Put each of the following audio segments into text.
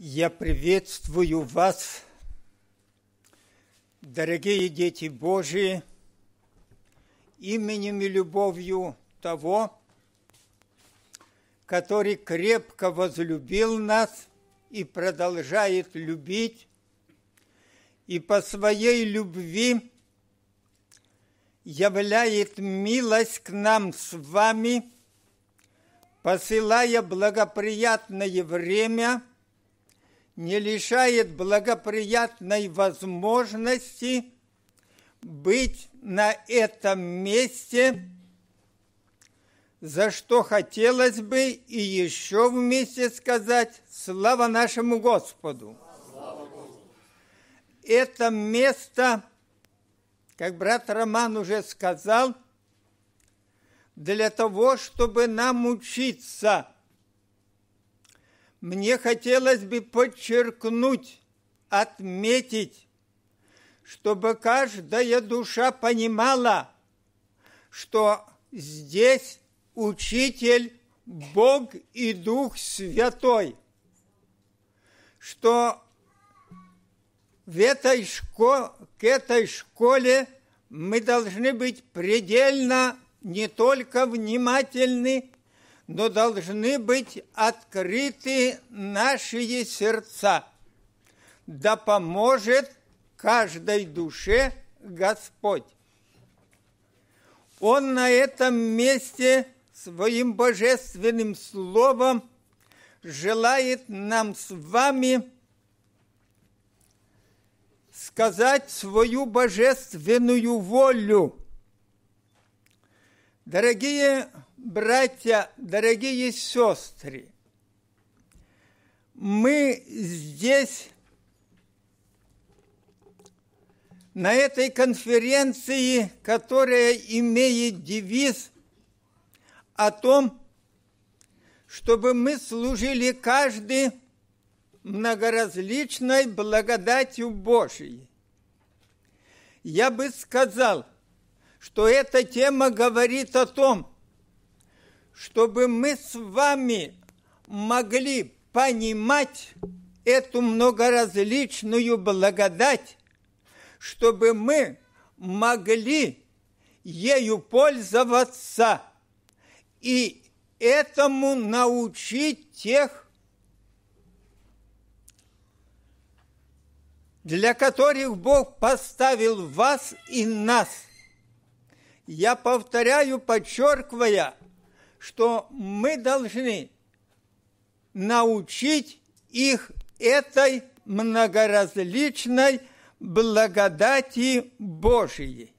Я приветствую вас, дорогие дети Божии, именем и любовью того, который крепко возлюбил нас и продолжает любить, и по своей любви являет милость к нам с вами, посылая благоприятное время – не лишает благоприятной возможности быть на этом месте, за что хотелось бы и еще вместе сказать «Слава нашему Господу!». Это место, как брат Роман уже сказал, для того, чтобы нам учиться – мне хотелось бы подчеркнуть, отметить, чтобы каждая душа понимала, что здесь учитель Бог и Дух Святой, что в этой школе, к этой школе мы должны быть предельно не только внимательны, но должны быть открыты наши сердца. Да поможет каждой душе Господь. Он на этом месте своим божественным словом желает нам с вами сказать свою божественную волю – Дорогие братья, дорогие сестры, мы здесь, на этой конференции, которая имеет девиз о том, чтобы мы служили каждый многоразличной благодатью Божией. Я бы сказал – что эта тема говорит о том, чтобы мы с вами могли понимать эту многоразличную благодать, чтобы мы могли ею пользоваться и этому научить тех, для которых Бог поставил вас и нас – я повторяю, подчеркивая, что мы должны научить их этой многоразличной благодати Божией.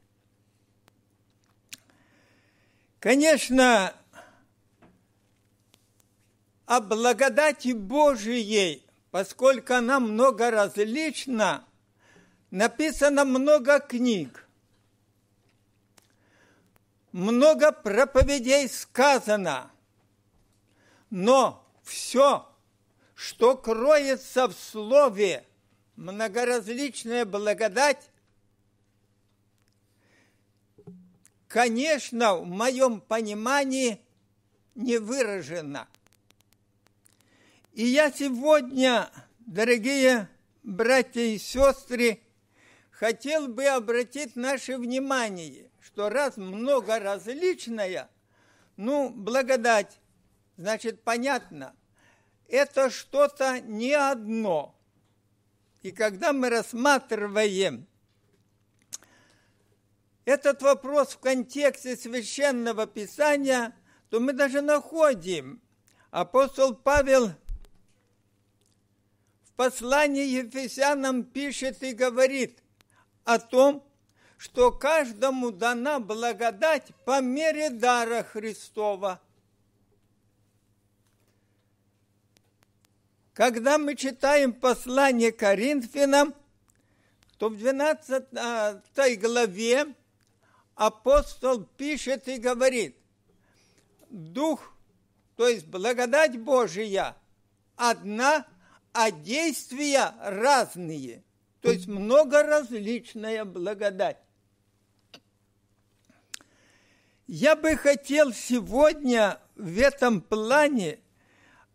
Конечно, о благодати Божией, поскольку она многоразлична, написано много книг – много проповедей сказано, но все, что кроется в слове многоразличная благодать, конечно, в моем понимании не выражена. И я сегодня, дорогие братья и сестры, хотел бы обратить наше внимание – что раз много различная, ну, благодать, значит, понятно, это что-то не одно. И когда мы рассматриваем этот вопрос в контексте Священного Писания, то мы даже находим, апостол Павел в послании Ефесянам пишет и говорит о том, что каждому дана благодать по мере дара Христова. Когда мы читаем послание Коринфянам, то в 12 главе апостол пишет и говорит, Дух, то есть благодать Божия, одна, а действия разные, то есть много различная благодать. Я бы хотел сегодня в этом плане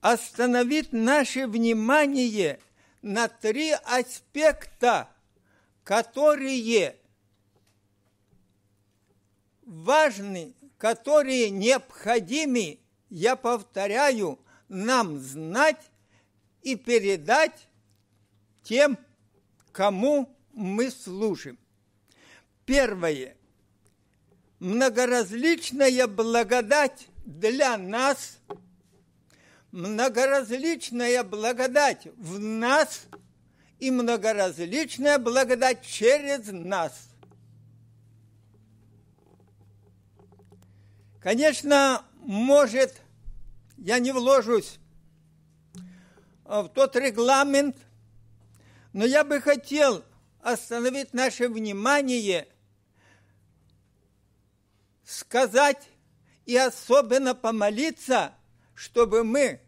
остановить наше внимание на три аспекта, которые важны, которые необходимы, я повторяю, нам знать и передать тем, кому мы служим. Первое – многоразличная благодать для нас, многоразличная благодать в нас и многоразличная благодать через нас. Конечно, может, я не вложусь в тот регламент, но я бы хотел остановить наше внимание – сказать и особенно помолиться, чтобы мы,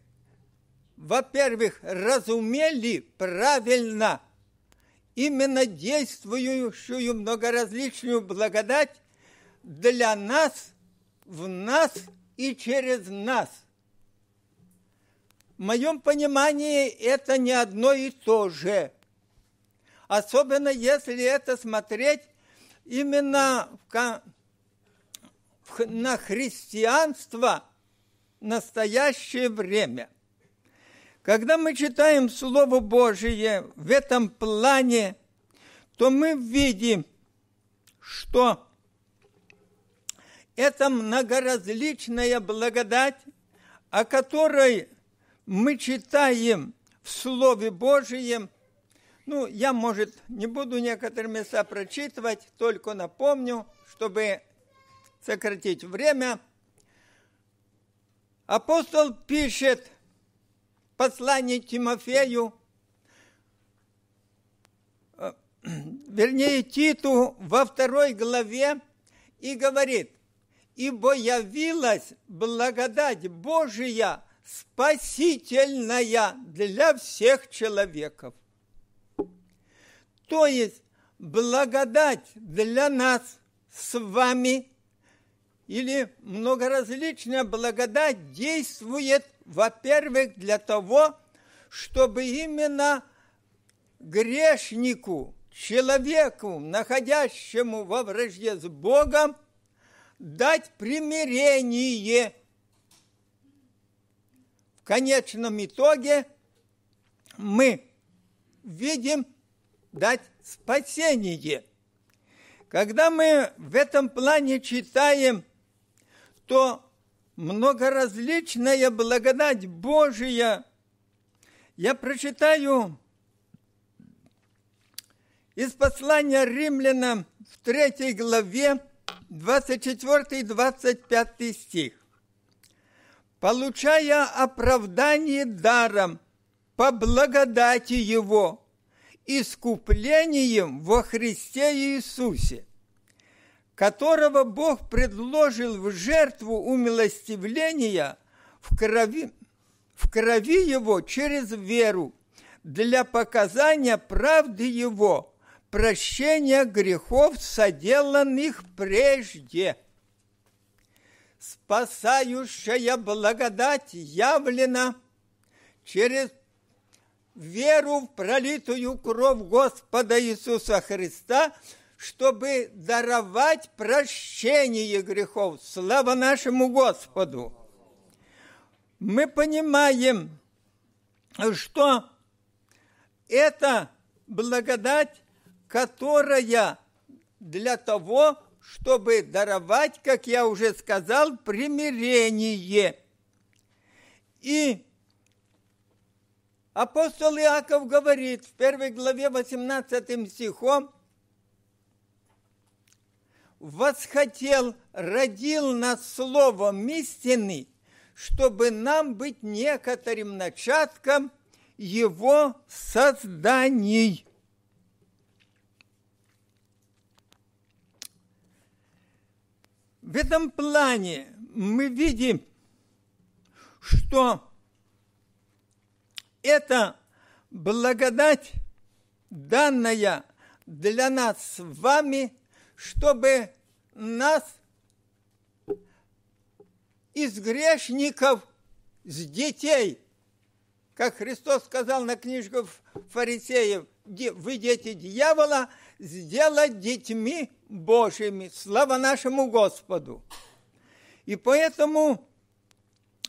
во-первых, разумели правильно именно действующую многоразличную благодать для нас, в нас и через нас. В моем понимании это не одно и то же. Особенно если это смотреть именно в на христианство в настоящее время. Когда мы читаем Слово Божие в этом плане, то мы видим, что это многоразличная благодать, о которой мы читаем в Слове Божьем. Ну, я, может, не буду некоторые места прочитывать, только напомню, чтобы сократить время, апостол пишет послание Тимофею, э, вернее Титу во второй главе и говорит, «Ибо явилась благодать Божия, спасительная для всех человеков». То есть благодать для нас с вами или многоразличная благодать действует, во-первых, для того, чтобы именно грешнику, человеку, находящему во вражде с Богом, дать примирение. В конечном итоге мы видим дать спасение. Когда мы в этом плане читаем – что многоразличная благодать Божия. Я прочитаю из послания римлянам в третьей главе 24-25 стих. «Получая оправдание даром по благодати Его, искуплением во Христе Иисусе, которого Бог предложил в жертву умилостивления в крови, в крови его через веру для показания правды его, прощения грехов, соделанных прежде. Спасающая благодать явлена через веру в пролитую кровь Господа Иисуса Христа – чтобы даровать прощение грехов. Слава нашему Господу! Мы понимаем, что это благодать, которая для того, чтобы даровать, как я уже сказал, примирение. И апостол Иаков говорит в первой главе 18 стихом, восхотел, родил нас словом истины, чтобы нам быть некоторым начатком его созданий. В этом плане мы видим, что это благодать, данная для нас с вами – чтобы нас из грешников, с детей, как Христос сказал на книжку фарисеев, вы дети дьявола, сделать детьми Божьими. Слава нашему Господу! И поэтому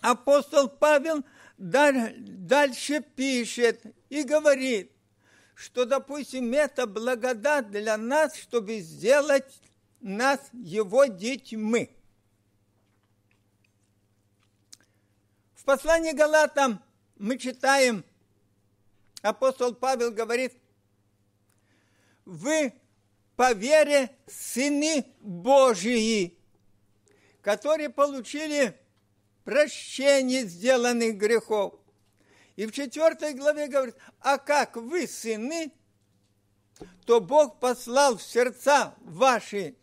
апостол Павел дальше пишет и говорит, что, допустим, это благодать для нас, чтобы сделать нас его детьми. В послании Галатам мы читаем, апостол Павел говорит, вы по вере сыны Божии, которые получили прощение сделанных грехов – и в четвертой главе говорит, а как вы сыны, то Бог послал в сердца ваши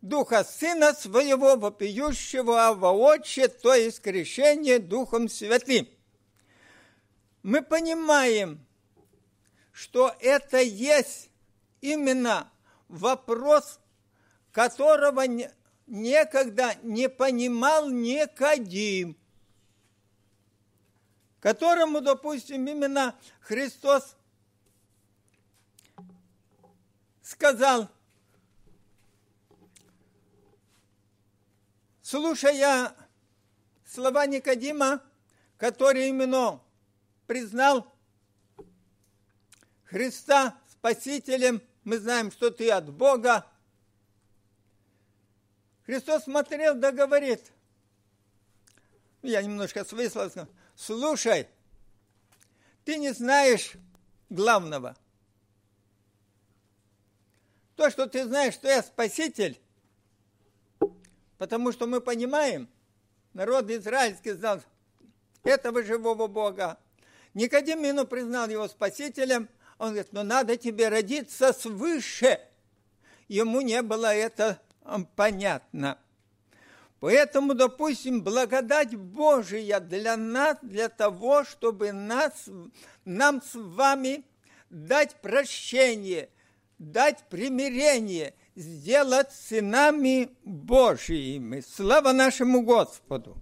Духа Сына Своего, вопиющего Ава Отче, то есть крещение Духом Святым. Мы понимаем, что это есть именно вопрос, которого некогда не понимал Никодим – которому, допустим, именно Христос сказал, слушая слова Никодима, который именно признал Христа Спасителем, мы знаем, что ты от Бога. Христос смотрел да говорит, я немножко свысловно, слушай, ты не знаешь главного. То, что ты знаешь, что я спаситель, потому что мы понимаем, народ израильский знал этого живого Бога. Никодимину признал его спасителем. Он говорит, но «Ну, надо тебе родиться свыше. Ему не было это понятно. Поэтому, допустим, благодать Божия для нас, для того, чтобы нас, нам с вами дать прощение, дать примирение, сделать сынами Божиими. Слава нашему Господу!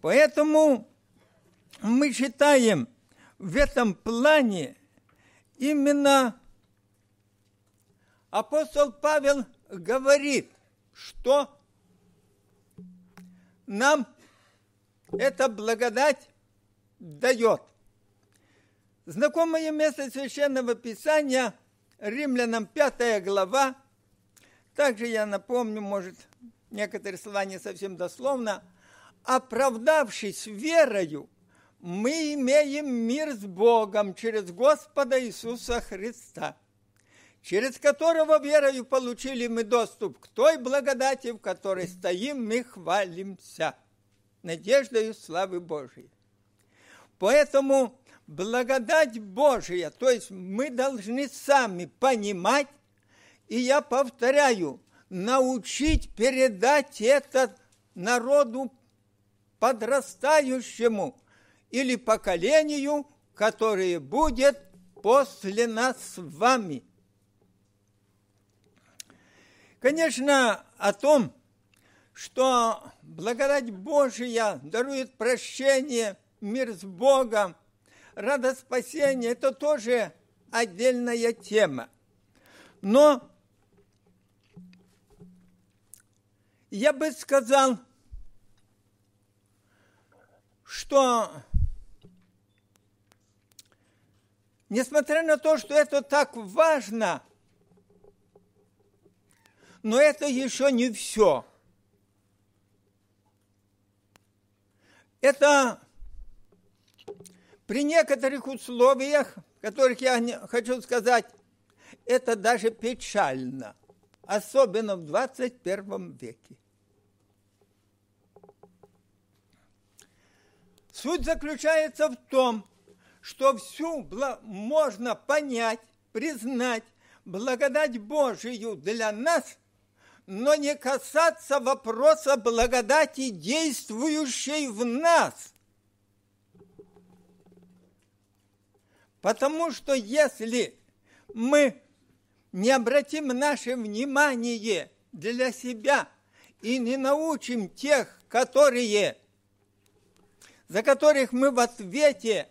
Поэтому мы читаем в этом плане именно апостол Павел говорит, что нам эта благодать дает. Знакомое место Священного Писания, Римлянам 5 глава, также я напомню, может, некоторые слова не совсем дословно, оправдавшись верою, мы имеем мир с Богом через Господа Иисуса Христа – через которого верою получили мы доступ к той благодати, в которой стоим мы хвалимся, надеждою славы Божией. Поэтому благодать Божия, то есть мы должны сами понимать, и я повторяю, научить передать это народу подрастающему или поколению, которое будет после нас с вами – Конечно, о том, что благодать Божия дарует прощение, мир с Богом, радость спасения, это тоже отдельная тема. Но я бы сказал, что несмотря на то, что это так важно – но это еще не все. Это при некоторых условиях, которых я хочу сказать, это даже печально, особенно в 21 веке. Суть заключается в том, что всю можно понять, признать благодать Божию для нас – но не касаться вопроса благодати, действующей в нас. Потому что если мы не обратим наше внимание для себя и не научим тех, которые, за которых мы в ответе,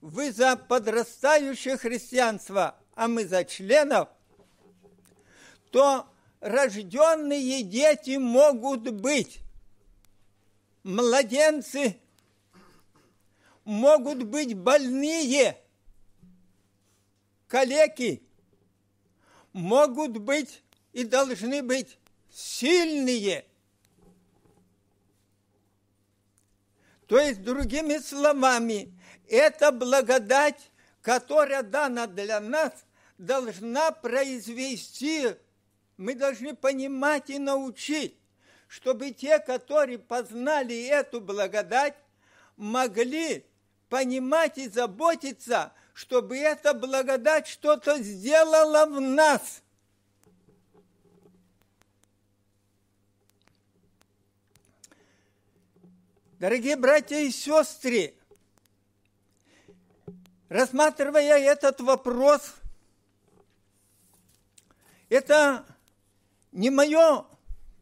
вы за подрастающее христианство, а мы за членов, то рожденные дети могут быть, младенцы могут быть больные, калеки могут быть и должны быть сильные. То есть, другими словами, эта благодать, которая дана для нас, должна произвести мы должны понимать и научить, чтобы те, которые познали эту благодать, могли понимать и заботиться, чтобы эта благодать что-то сделала в нас. Дорогие братья и сестры, рассматривая этот вопрос, это не мое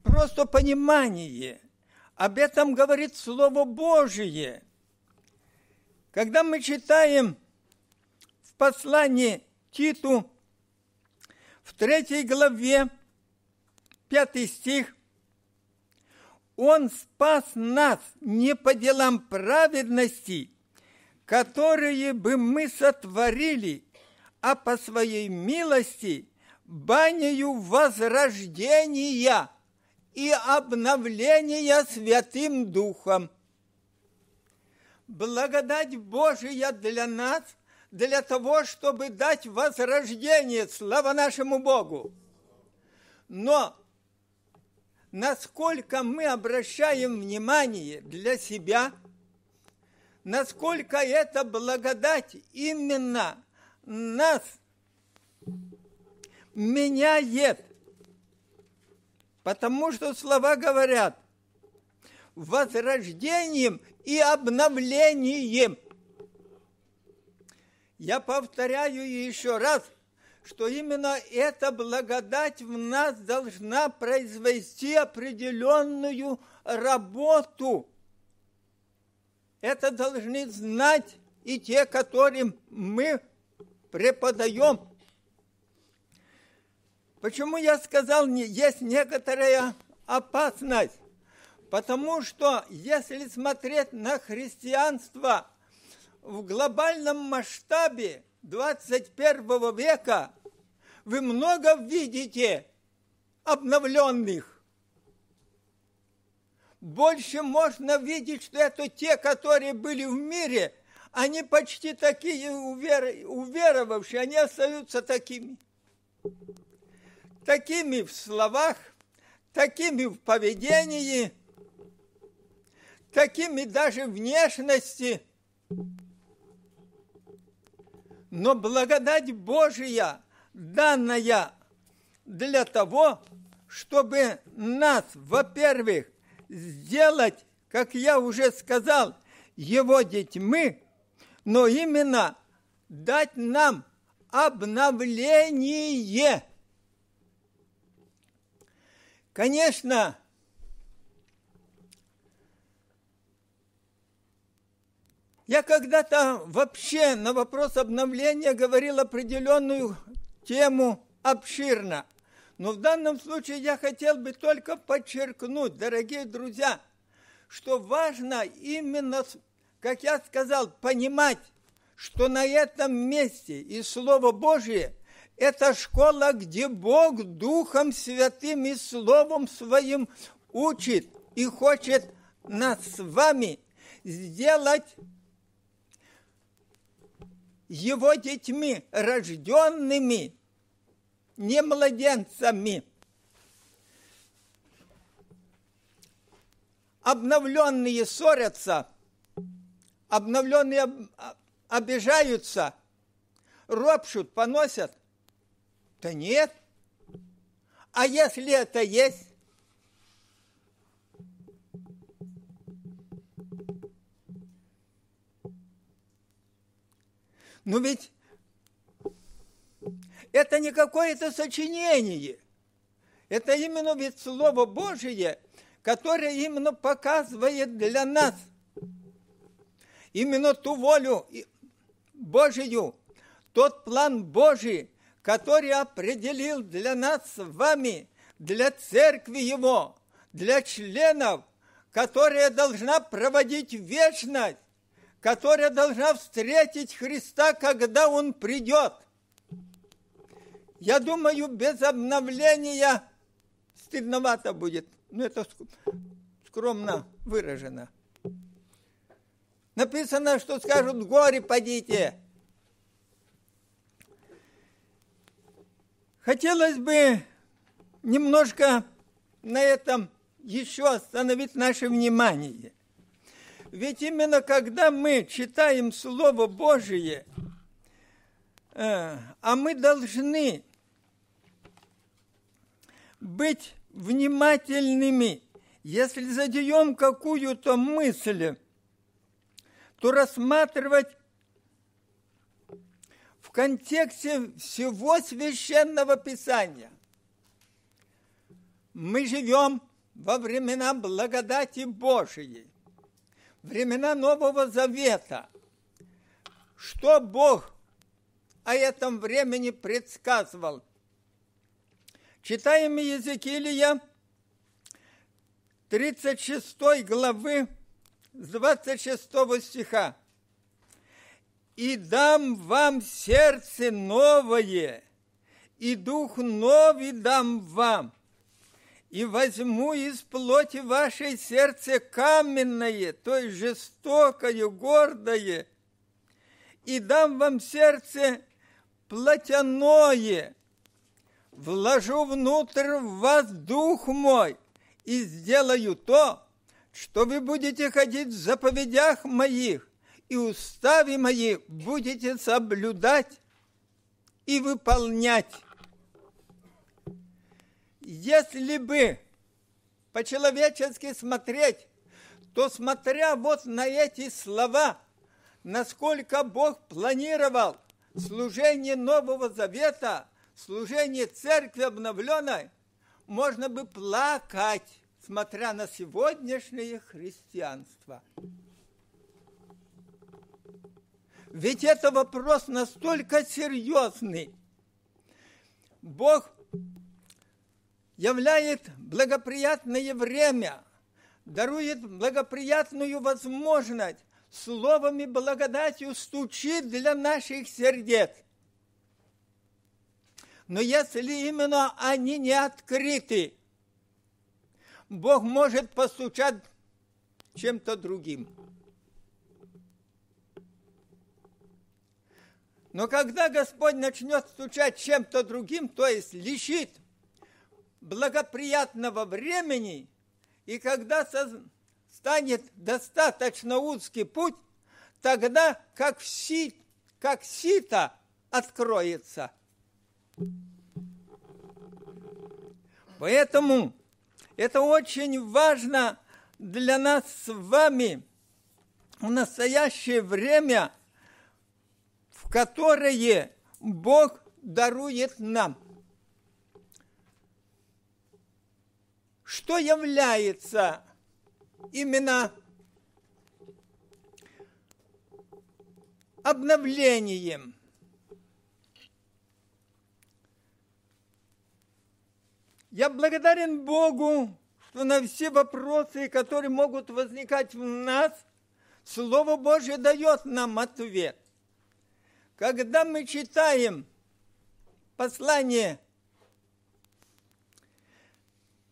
просто понимание. Об этом говорит Слово Божие. Когда мы читаем в послании Титу в третьей главе, пятый стих, «Он спас нас не по делам праведности, которые бы мы сотворили, а по своей милости – банею возрождения и обновления Святым Духом. Благодать Божия для нас, для того, чтобы дать возрождение, слава нашему Богу. Но насколько мы обращаем внимание для себя, насколько эта благодать именно нас – меняет. Потому что слова говорят возрождением и обновлением. Я повторяю еще раз, что именно эта благодать в нас должна произвести определенную работу. Это должны знать и те, которым мы преподаем – Почему я сказал, есть некоторая опасность? Потому что если смотреть на христианство в глобальном масштабе 21 века, вы много видите обновленных. Больше можно видеть, что это те, которые были в мире, они почти такие увер... уверовавшие, они остаются такими такими в словах, такими в поведении, такими даже внешности. Но благодать Божия, данная для того, чтобы нас, во-первых, сделать, как я уже сказал, его детьми, но именно дать нам обновление – Конечно, я когда-то вообще на вопрос обновления говорил определенную тему обширно. Но в данном случае я хотел бы только подчеркнуть, дорогие друзья, что важно именно, как я сказал, понимать, что на этом месте и Слово Божие – это школа, где Бог Духом Святым и Словом Своим учит и хочет нас с вами сделать его детьми, рожденными, не младенцами. Обновленные ссорятся, обновленные а, обижаются, ропшут, поносят, да нет. А если это есть, Ну ведь это не какое-то сочинение. Это именно ведь Слово Божие, которое именно показывает для нас именно ту волю Божию, тот план Божий, который определил для нас с вами, для церкви Его, для членов, которая должна проводить вечность, которая должна встретить Христа, когда Он придет. Я думаю, без обновления стыдновато будет. Но это скромно выражено. Написано, что скажут, горе падите, Хотелось бы немножко на этом еще остановить наше внимание. Ведь именно когда мы читаем Слово Божие, э, а мы должны быть внимательными. Если задаем какую-то мысль, то рассматривать в контексте всего священного писания. Мы живем во времена благодати Божией, времена Нового Завета. Что Бог о этом времени предсказывал? Читаем Иезекиилия 36 главы с 26 стиха и дам вам сердце новое, и дух новый дам вам, и возьму из плоти вашей сердце каменное, то есть жестокое, гордое, и дам вам сердце плотяное, вложу внутрь вас дух мой, и сделаю то, что вы будете ходить в заповедях моих, и уставы мои будете соблюдать и выполнять. Если бы по-человечески смотреть, то смотря вот на эти слова, насколько Бог планировал служение Нового Завета, служение Церкви обновленной, можно бы плакать, смотря на сегодняшнее христианство. Ведь это вопрос настолько серьезный. Бог являет благоприятное время, дарует благоприятную возможность, словами благодатью стучит для наших сердец. Но если именно они не открыты, Бог может постучать чем-то другим. Но когда Господь начнет стучать чем-то другим, то есть лишит благоприятного времени, и когда станет достаточно узкий путь, тогда как, си, как сито откроется. Поэтому это очень важно для нас с вами в настоящее время – которые Бог дарует нам. Что является именно обновлением? Я благодарен Богу, что на все вопросы, которые могут возникать в нас, Слово Божье дает нам ответ. Когда мы читаем послание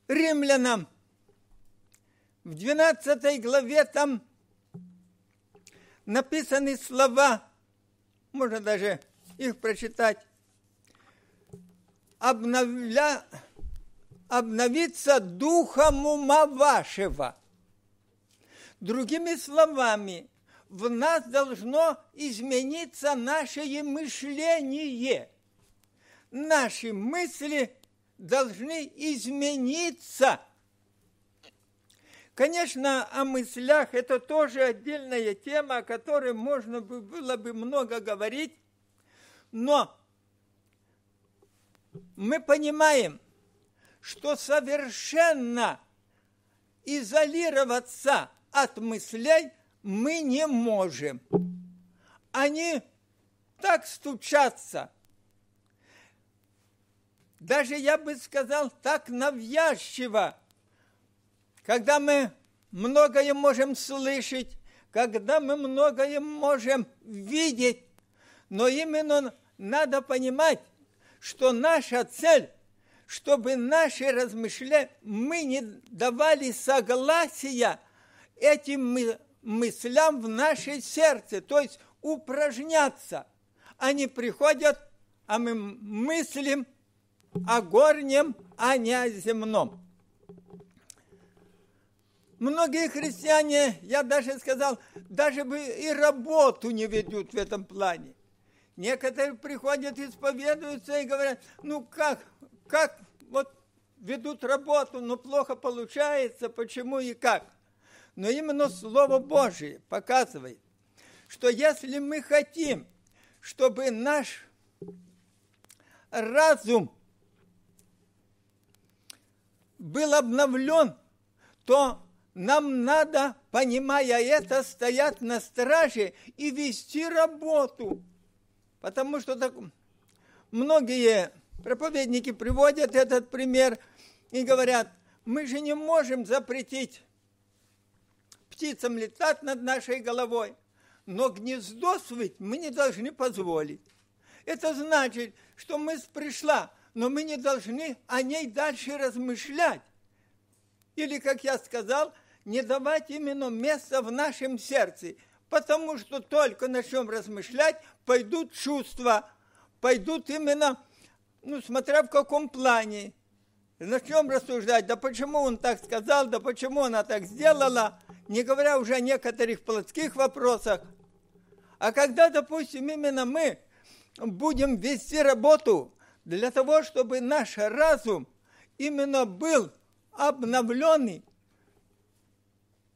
римлянам, в 12 главе там написаны слова, можно даже их прочитать, обновля, обновиться духом ума вашего. Другими словами, в нас должно измениться наше мышление. Наши мысли должны измениться. Конечно, о мыслях это тоже отдельная тема, о которой можно было бы много говорить, но мы понимаем, что совершенно изолироваться от мыслей мы не можем. Они так стучатся. Даже я бы сказал, так навязчиво. Когда мы многое можем слышать, когда мы многое можем видеть, но именно надо понимать, что наша цель, чтобы наши размышления, мы не давали согласия этим мыслям в наше сердце, то есть упражняться. Они приходят, а мы мыслим о горнем, а не о земном. Многие христиане, я даже сказал, даже бы и работу не ведут в этом плане. Некоторые приходят, исповедуются и говорят, ну как, как, вот ведут работу, но плохо получается, почему и как – но именно Слово Божие показывает, что если мы хотим, чтобы наш разум был обновлен, то нам надо, понимая это, стоять на страже и вести работу. Потому что так, многие проповедники приводят этот пример и говорят, мы же не можем запретить птицам летать над нашей головой. Но гнездо свыть мы не должны позволить. Это значит, что мы пришла, но мы не должны о ней дальше размышлять. Или, как я сказал, не давать именно места в нашем сердце, потому что только начнем размышлять, пойдут чувства, пойдут именно, ну, смотря в каком плане, начнем рассуждать, да почему он так сказал, да почему она так сделала, не говоря уже о некоторых плотских вопросах. А когда, допустим, именно мы будем вести работу для того, чтобы наш разум именно был обновленный,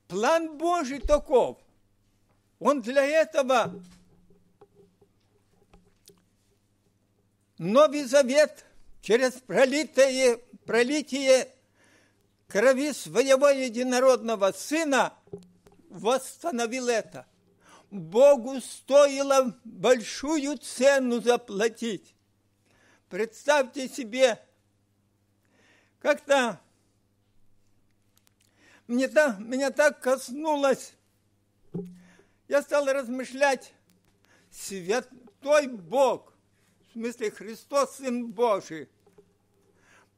план Божий таков. Он для этого Новый Завет – через пролитое, пролитие крови своего единородного сына восстановил это. Богу стоило большую цену заплатить. Представьте себе, как-то мне так, меня так коснулось. Я стал размышлять, святой Бог, в смысле Христос, Сын Божий,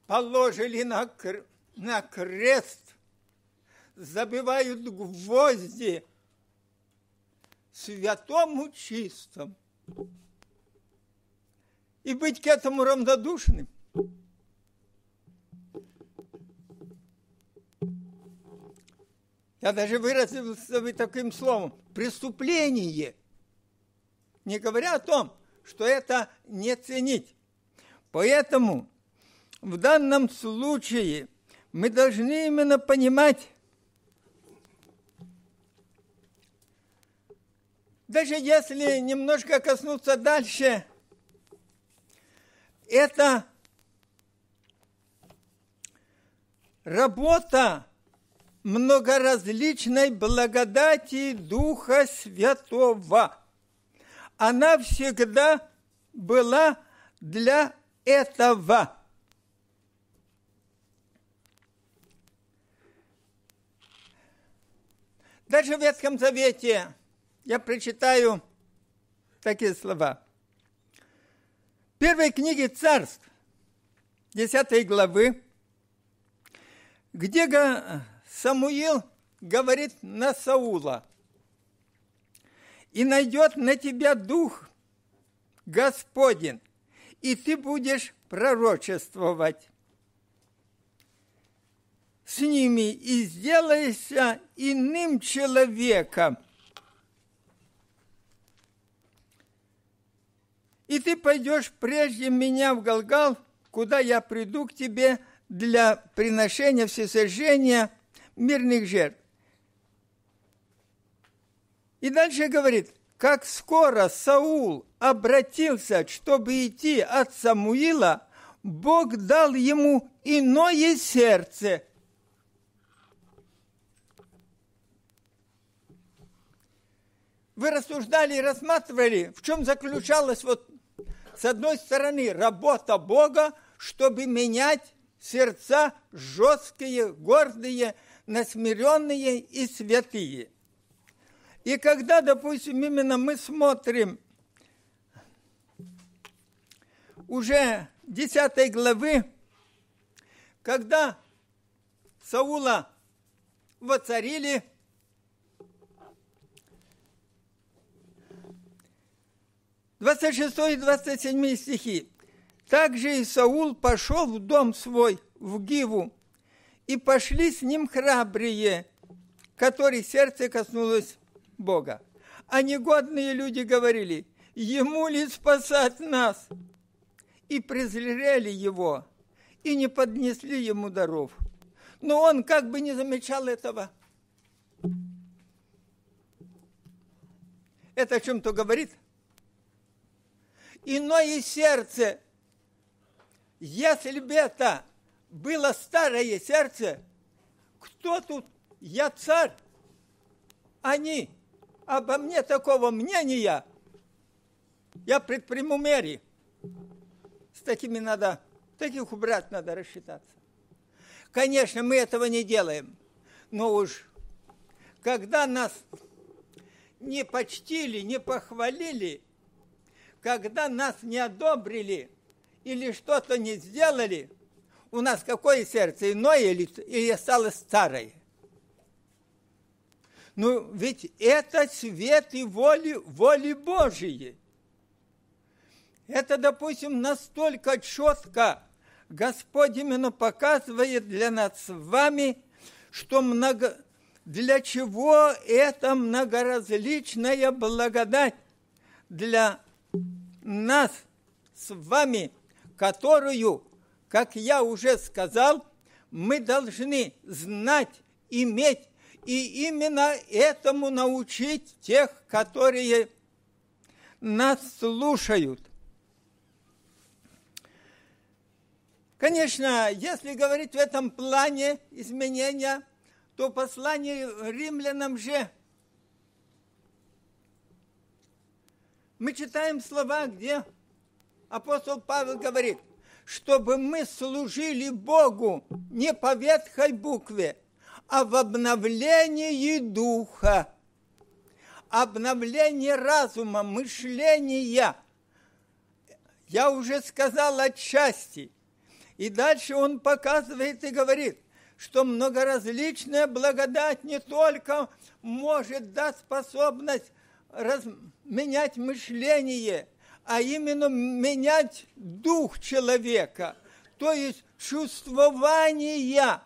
положили на, кр... на крест, забивают гвозди святому чистому. И быть к этому равнодушным. Я даже выразился бы таким словом – преступление. Не говоря о том, что это не ценить. Поэтому – в данном случае мы должны именно понимать, даже если немножко коснуться дальше, это работа многоразличной благодати Духа Святого. Она всегда была для этого. Даже в Ветхом Завете я прочитаю такие слова. В первой книге царств, 10 главы, где Самуил говорит на Саула, «И найдет на тебя дух Господень, и ты будешь пророчествовать» с ними и сделайся иным человеком. И ты пойдешь прежде меня в Галгал, куда я приду к тебе для приношения всесожжения мирных жертв. И дальше говорит, как скоро Саул обратился, чтобы идти от Самуила, Бог дал ему иное сердце – вы рассуждали и рассматривали, в чем заключалась вот с одной стороны работа Бога, чтобы менять сердца жесткие, гордые, насмиренные и святые. И когда, допустим, именно мы смотрим уже 10 главы, когда Саула воцарили – 26 и 27 стихи. Также и Саул пошел в дом свой, в Гиву, и пошли с ним храбрые, которые сердце коснулось Бога. А негодные люди говорили, ему ли спасать нас? И презрели его, и не поднесли ему даров. Но он как бы не замечал этого. Это о чем-то говорит – иное сердце. Если бы это было старое сердце, кто тут? Я царь. Они обо мне такого мнения. Я предприму меры. С такими надо, таких убрать надо рассчитаться. Конечно, мы этого не делаем. Но уж когда нас не почтили, не похвалили – когда нас не одобрили или что-то не сделали, у нас какое сердце, иное или, или осталось старое? Ну, ведь это свет и воли, воли Божьей. Это, допустим, настолько четко Господь именно показывает для нас с вами, что много, для чего эта многоразличная благодать для нас с вами, которую, как я уже сказал, мы должны знать, иметь, и именно этому научить тех, которые нас слушают. Конечно, если говорить в этом плане изменения, то послание римлянам же Мы читаем слова, где апостол Павел говорит, чтобы мы служили Богу не по ветхой букве, а в обновлении духа, обновлении разума, мышления. Я уже сказал отчасти. И дальше он показывает и говорит, что многоразличная благодать не только может дать способность раз, менять мышление, а именно менять дух человека, то есть чувствование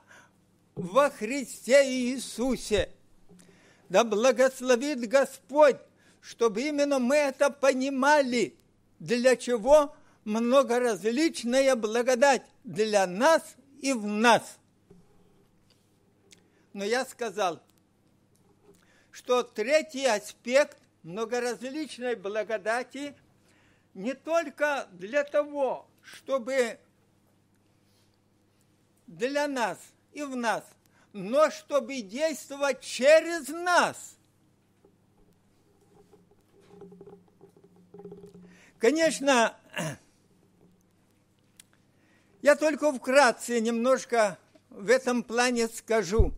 во Христе Иисусе. Да благословит Господь, чтобы именно мы это понимали, для чего многоразличная благодать для нас и в нас. Но я сказал, что третий аспект многоразличной благодати не только для того, чтобы для нас и в нас, но чтобы действовать через нас. Конечно, я только вкратце немножко в этом плане скажу,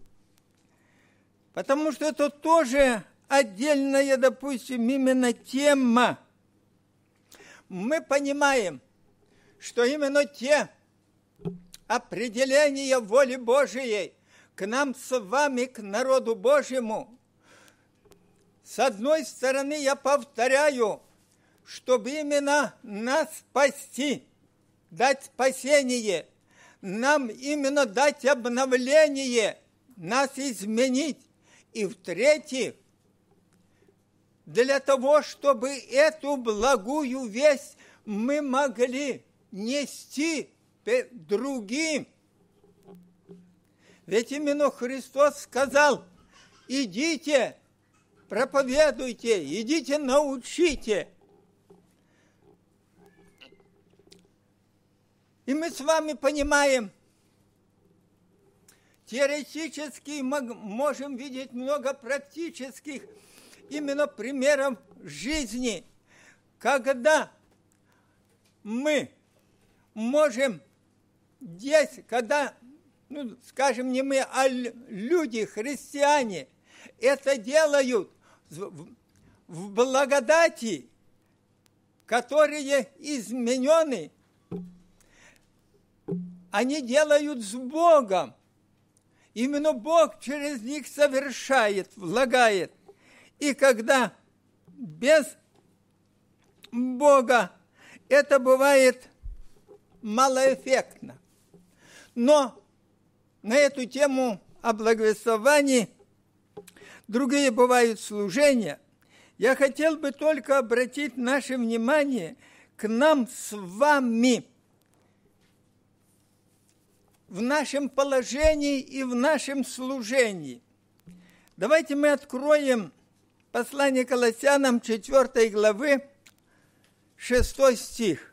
потому что это тоже отдельная, допустим, именно тема. Мы понимаем, что именно те определения воли Божией к нам с вами, к народу Божьему, с одной стороны, я повторяю, чтобы именно нас спасти, дать спасение, нам именно дать обновление, нас изменить. И в-третьих, для того, чтобы эту благую весть мы могли нести другим. Ведь именно Христос сказал, идите, проповедуйте, идите, научите. И мы с вами понимаем, теоретически мы можем видеть много практических именно примером жизни, когда мы можем здесь, когда, ну, скажем, не мы, а люди, христиане, это делают в благодати, которые изменены, они делают с Богом. Именно Бог через них совершает, влагает. И когда без Бога это бывает малоэффектно. Но на эту тему о благовествовании другие бывают служения. Я хотел бы только обратить наше внимание к нам с вами в нашем положении и в нашем служении. Давайте мы откроем Послание Колоссянам 4 главы 6 стих.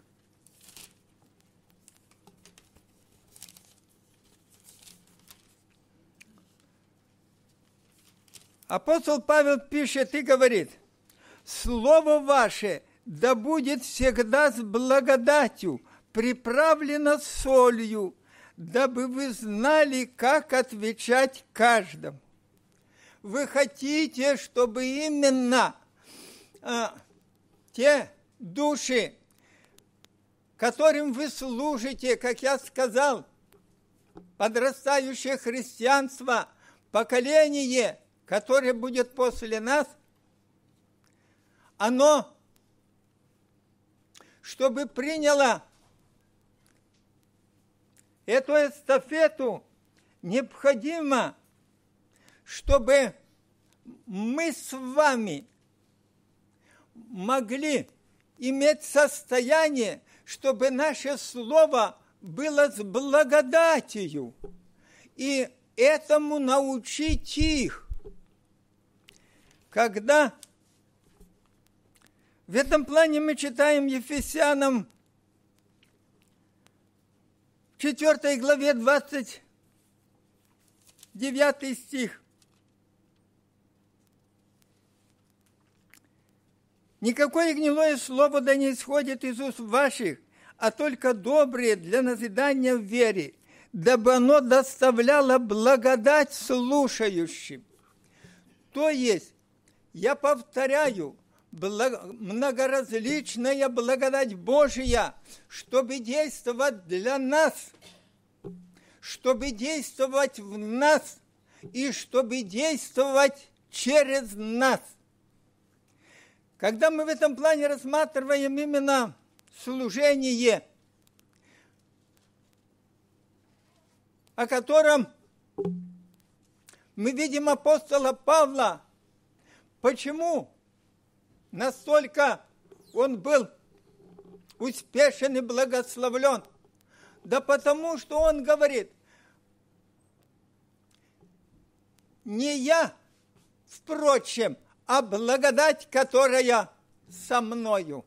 Апостол Павел пишет и говорит, «Слово ваше да будет всегда с благодатью, приправлено солью, дабы вы знали, как отвечать каждому». Вы хотите, чтобы именно э, те души, которым вы служите, как я сказал, подрастающее христианство, поколение, которое будет после нас, оно, чтобы приняло эту эстафету, необходимо – чтобы мы с вами могли иметь состояние, чтобы наше слово было с благодатью. И этому научить их. Когда в этом плане мы читаем Ефесянам в 4 главе 29 стих. Никакое гнилое слово да не исходит из уст ваших, а только добрые для назидания в вере, дабы оно доставляло благодать слушающим. То есть, я повторяю, многоразличная благодать Божия, чтобы действовать для нас, чтобы действовать в нас и чтобы действовать через нас. Когда мы в этом плане рассматриваем именно служение, о котором мы видим апостола Павла, почему настолько он был успешен и благословлен? Да потому что он говорит, не я, впрочем, – а благодать, которая со мною.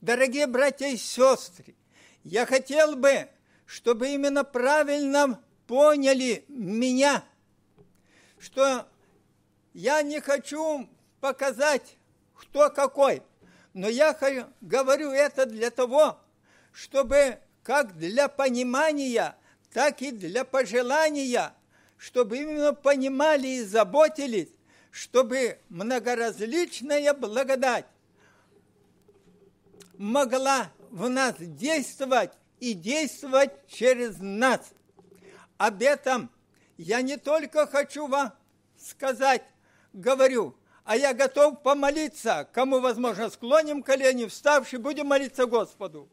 Дорогие братья и сестры, я хотел бы, чтобы именно правильно поняли меня, что я не хочу показать, кто какой, но я говорю это для того, чтобы как для понимания, так и для пожелания – чтобы именно понимали и заботились, чтобы многоразличная благодать могла в нас действовать и действовать через нас. Об этом я не только хочу вам сказать, говорю, а я готов помолиться. Кому возможно, склоним колени, вставши, будем молиться Господу.